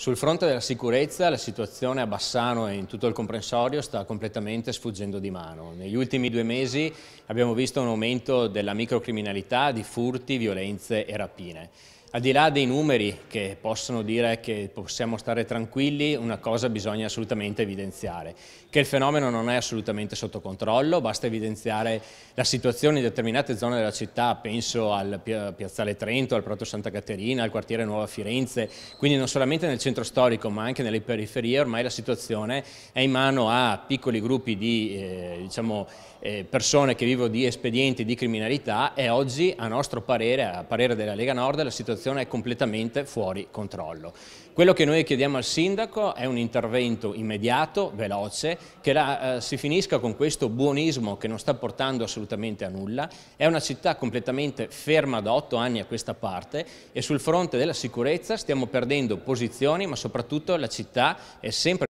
Sul fronte della sicurezza la situazione a Bassano e in tutto il comprensorio sta completamente sfuggendo di mano. Negli ultimi due mesi abbiamo visto un aumento della microcriminalità, di furti, violenze e rapine. Al di là dei numeri che possono dire che possiamo stare tranquilli, una cosa bisogna assolutamente evidenziare, che il fenomeno non è assolutamente sotto controllo, basta evidenziare la situazione in determinate zone della città, penso al Piazzale Trento, al Prato Santa Caterina, al quartiere Nuova Firenze, quindi non solamente nel centro storico ma anche nelle periferie ormai la situazione è in mano a piccoli gruppi di eh, diciamo, eh, persone che vivono di espedienti di criminalità e oggi a nostro parere, a parere della Lega Nord, la situazione situazione è completamente fuori controllo. Quello che noi chiediamo al sindaco è un intervento immediato, veloce, che la, eh, si finisca con questo buonismo che non sta portando assolutamente a nulla. È una città completamente ferma da otto anni a questa parte e sul fronte della sicurezza stiamo perdendo posizioni, ma soprattutto la città è sempre